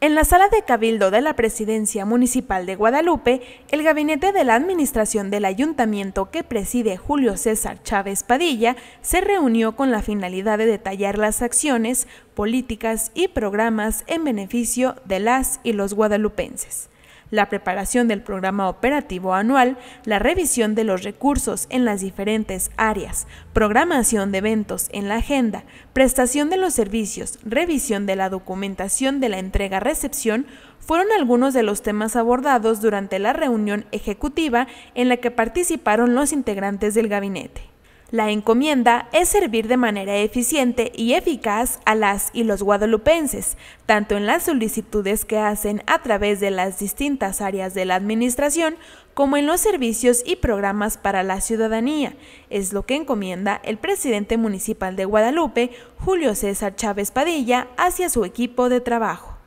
En la sala de cabildo de la Presidencia Municipal de Guadalupe, el gabinete de la administración del ayuntamiento que preside Julio César Chávez Padilla se reunió con la finalidad de detallar las acciones, políticas y programas en beneficio de las y los guadalupenses la preparación del programa operativo anual, la revisión de los recursos en las diferentes áreas, programación de eventos en la agenda, prestación de los servicios, revisión de la documentación de la entrega-recepción, fueron algunos de los temas abordados durante la reunión ejecutiva en la que participaron los integrantes del gabinete. La encomienda es servir de manera eficiente y eficaz a las y los guadalupenses, tanto en las solicitudes que hacen a través de las distintas áreas de la administración como en los servicios y programas para la ciudadanía, es lo que encomienda el presidente municipal de Guadalupe, Julio César Chávez Padilla, hacia su equipo de trabajo.